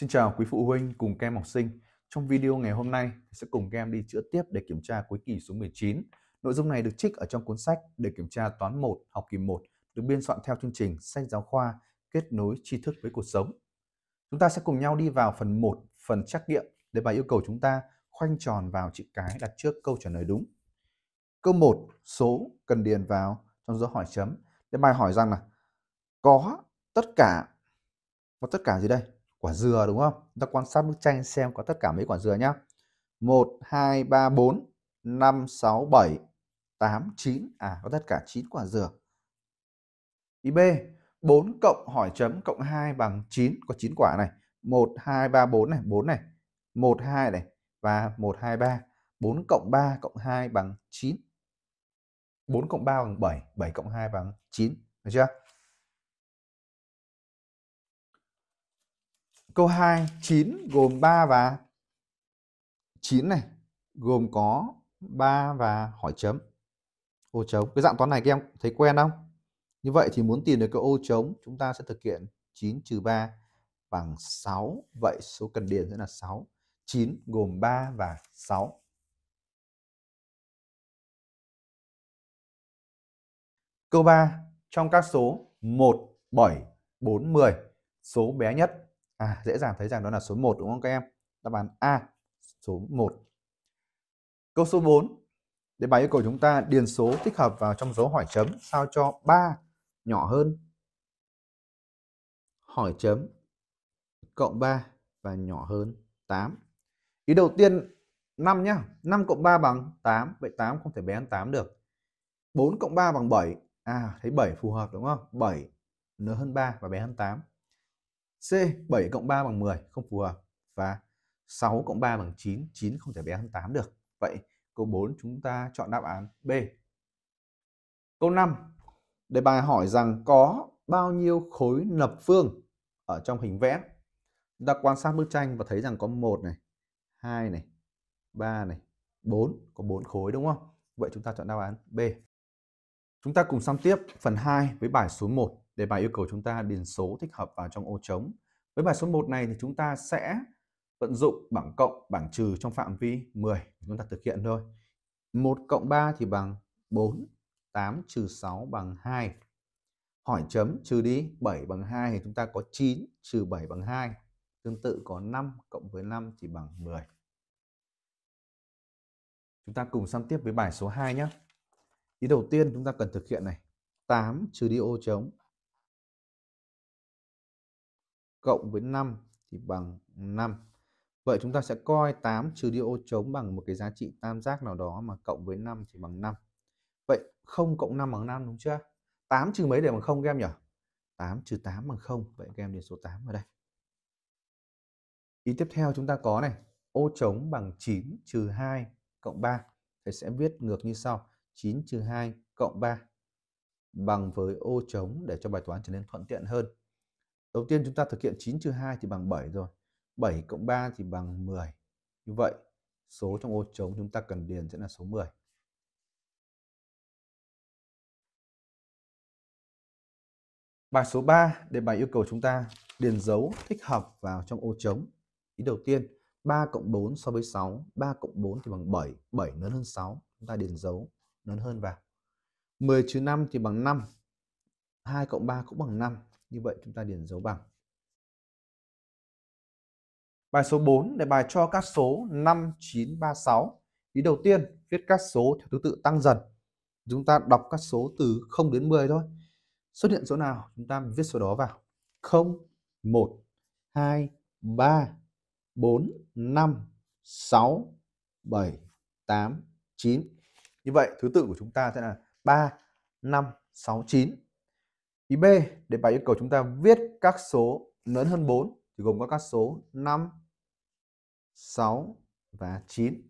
Xin chào quý phụ huynh cùng các em học sinh. Trong video ngày hôm nay sẽ cùng các em đi chữa tiếp để kiểm tra cuối kỳ số 19. Nội dung này được trích ở trong cuốn sách để kiểm tra toán 1 học kỳ 1 được biên soạn theo chương trình sách giáo khoa kết nối tri thức với cuộc sống. Chúng ta sẽ cùng nhau đi vào phần 1, phần trắc nghiệm để bài yêu cầu chúng ta khoanh tròn vào chữ cái đặt trước câu trả lời đúng. Câu 1, số cần điền vào trong dấu hỏi chấm. Để bài hỏi rằng là có tất cả có tất cả gì đây? quả dừa đúng không ta quan sát bức tranh xem có tất cả mấy quả dừa nhá 1 2 3 4 5 6 7 8 9 à có tất cả 9 quả dừa ý B 4 cộng hỏi chấm cộng 2 bằng 9 có 9 quả này 1 2 3 4 này 4 này 1 2 này và 1 2 3 4 cộng 3 cộng 2 bằng 9 4 cộng 3 bằng 7 7 cộng 2 bằng 9 được chưa Câu 2, 9 gồm 3 và 9 này gồm có 3 và hỏi chấm. Ô trống. Cái dạng toán này các em thấy quen không? Như vậy thì muốn tìm được cái ô trống, chúng ta sẽ thực hiện 9 trừ 3 bằng 6. Vậy số cần điền sẽ là 6. 9 gồm 3 và 6. Câu 3, trong các số 1, 7, 4, 10, số bé nhất À, dễ dàng thấy rằng đó là số 1 đúng không các em? Đáp án A, số 1. Câu số 4. Đề bài yêu cầu chúng ta điền số thích hợp vào trong dấu hỏi chấm sao cho 3 nhỏ hơn hỏi chấm cộng 3 và nhỏ hơn 8. Ý đầu tiên 5 nhá. 5 cộng 3 bằng 8. Vậy 8 không thể bé hơn 8 được. 4 cộng 3 bằng 7. À, thấy 7 phù hợp đúng không? 7 lớn hơn 3 và bé hơn 8. C 7 cộng 3 bằng 10 không phù hợp và 6 cộng 3 bằng 9, 9 không thể bé hơn 8 được. Vậy câu 4 chúng ta chọn đáp án B. Câu 5. Đề bài hỏi rằng có bao nhiêu khối lập phương ở trong hình vẽ. Chúng ta quan sát bức tranh và thấy rằng có 1 này, 2 này, 3 này, 4, có 4 khối đúng không? Vậy chúng ta chọn đáp án B. Chúng ta cùng sang tiếp phần 2 với bài số 1. Đề bài yêu cầu chúng ta điền số thích hợp vào trong ô trống. Với bài số 1 này thì chúng ta sẽ vận dụng bảng cộng, bảng trừ trong phạm vi 10. Chúng ta thực hiện thôi. 1 cộng 3 thì bằng 4, 8 trừ 6 bằng 2. Hỏi chấm trừ đi 7 bằng 2 thì chúng ta có 9 trừ 7 bằng 2. Tương tự có 5 cộng với 5 thì bằng 10. Chúng ta cùng sang tiếp với bài số 2 nhé. Ý đầu tiên chúng ta cần thực hiện này 8 trừ đi ô trống cộng với 5 thì bằng 5. Vậy chúng ta sẽ coi 8 trừ đi ô trống bằng một cái giá trị tam giác nào đó mà cộng với 5 thì bằng 5. Vậy 0 cộng 5 bằng 5 đúng chưa? 8 trừ mấy để bằng 0 các em nhỉ? 8 trừ 8 bằng 0. Vậy các em điền số 8 vào đây. Ý tiếp theo chúng ta có này, ô trống bằng 9 trừ 2 cộng 3. Thầy sẽ viết ngược như sau. 9 trừ 2 cộng 3 bằng với ô trống để cho bài toán trở nên thuận tiện hơn. Đầu tiên chúng ta thực hiện 9 trừ 2 thì bằng 7 rồi. 7 cộng 3 thì bằng 10. Như vậy, số trong ô trống chúng ta cần điền sẽ là số 10. Bài số 3, đề bài yêu cầu chúng ta điền dấu thích hợp vào trong ô trống. Ý đầu tiên, 3 cộng 4 so với 6, 3 cộng 4 thì bằng 7, 7 lớn hơn 6, chúng ta điền dấu lớn hơn vào 10 trừ 5 thì bằng 5 2 cộng 3 cũng bằng 5 như vậy chúng ta điền dấu bằng Bài số 4 để bài cho các số 5, 9, 3, 6 Ý đầu tiên viết các số theo thứ tự tăng dần Chúng ta đọc các số từ 0 đến 10 thôi Xuất hiện số nào chúng ta viết số đó vào 0, 1, 2, 3, 4, 5, 6, 7, 8, 9 như vậy thứ tự của chúng ta sẽ là 3, 5, 6, 9. Ý B, để bài yêu cầu chúng ta viết các số lớn hơn 4 thì gồm có các số 5, 6 và 9.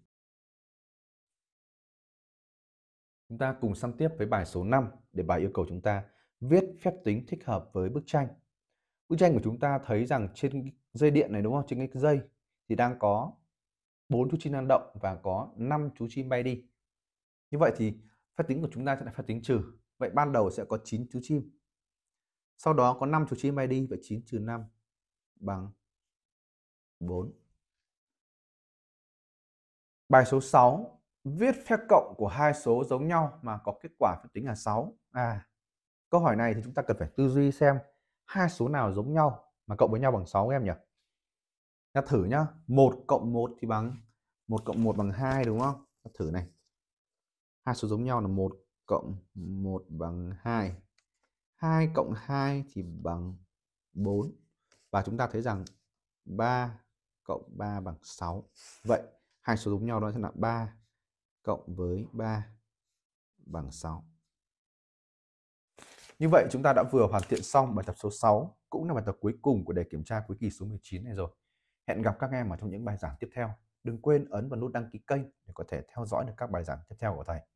Chúng ta cùng sang tiếp với bài số 5 để bài yêu cầu chúng ta viết phép tính thích hợp với bức tranh. Bức tranh của chúng ta thấy rằng trên dây điện này đúng không? Trên cái dây thì đang có 4 chú chim đang động và có 5 chú chim bay đi. Như vậy thì phép tính của chúng ta sẽ là phép tính trừ. Vậy ban đầu sẽ có 9 chú chim. Sau đó có 5 chú chim bay đi, vậy 9 trừ 5 bằng 4. Bài số 6, viết phép cộng của hai số giống nhau mà có kết quả phép tính là 6. À, câu hỏi này thì chúng ta cần phải tư duy xem hai số nào giống nhau mà cộng với nhau bằng 6 em nhỉ? Ta thử nhá, 1 cộng 1 thì bằng 1 cộng 1 bằng 2 đúng không? Ta thử này hai số giống nhau là 1 cộng 1 bằng 2 2 cộng 2 thì bằng 4 và chúng ta thấy rằng 3 cộng 3 bằng 6 vậy hai số giống nhau đó sẽ là 3 cộng với 3 bằng 6 như vậy chúng ta đã vừa hoàn thiện xong bài tập số 6 cũng là bài tập cuối cùng của đề kiểm tra cuối kỳ số 19 này rồi hẹn gặp các em ở trong những bài giảng tiếp theo đừng quên ấn vào nút đăng ký kênh để có thể theo dõi được các bài giảng tiếp theo của thầy